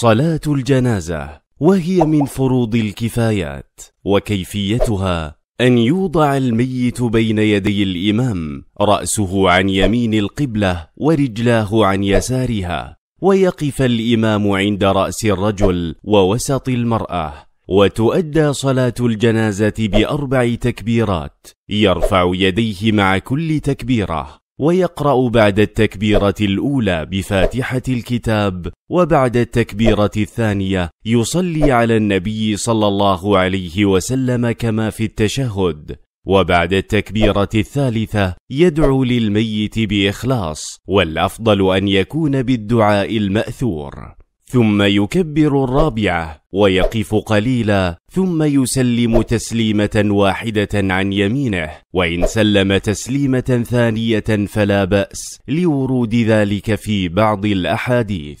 صلاة الجنازة وهي من فروض الكفايات وكيفيتها أن يوضع الميت بين يدي الإمام رأسه عن يمين القبلة ورجلاه عن يسارها ويقف الإمام عند رأس الرجل ووسط المرأة وتؤدى صلاة الجنازة بأربع تكبيرات يرفع يديه مع كل تكبيرة ويقرأ بعد التكبيرة الأولى بفاتحة الكتاب وبعد التكبيرة الثانية يصلي على النبي صلى الله عليه وسلم كما في التشهد وبعد التكبيرة الثالثة يدعو للميت بإخلاص والأفضل أن يكون بالدعاء المأثور ثم يكبر الرابعه ويقف قليلا ثم يسلم تسليمه واحده عن يمينه وان سلم تسليمه ثانيه فلا باس لورود ذلك في بعض الاحاديث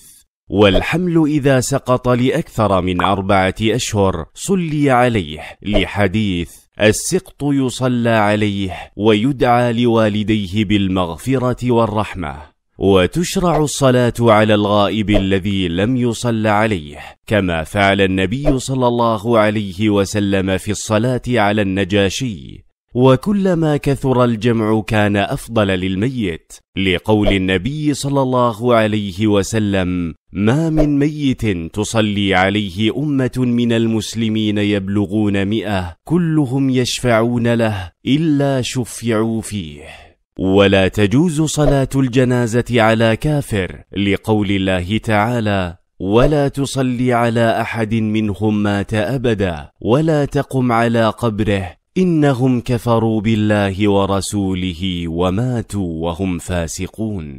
والحمل اذا سقط لاكثر من اربعه اشهر صلي عليه لحديث السقط يصلى عليه ويدعى لوالديه بالمغفره والرحمه وتشرع الصلاة على الغائب الذي لم يصل عليه كما فعل النبي صلى الله عليه وسلم في الصلاة على النجاشي وكلما كثر الجمع كان أفضل للميت لقول النبي صلى الله عليه وسلم ما من ميت تصلي عليه أمة من المسلمين يبلغون مئة كلهم يشفعون له إلا شفعوا فيه ولا تجوز صلاة الجنازة على كافر لقول الله تعالى ولا تصلي على أحد منهم مات أبدا ولا تقم على قبره إنهم كفروا بالله ورسوله وماتوا وهم فاسقون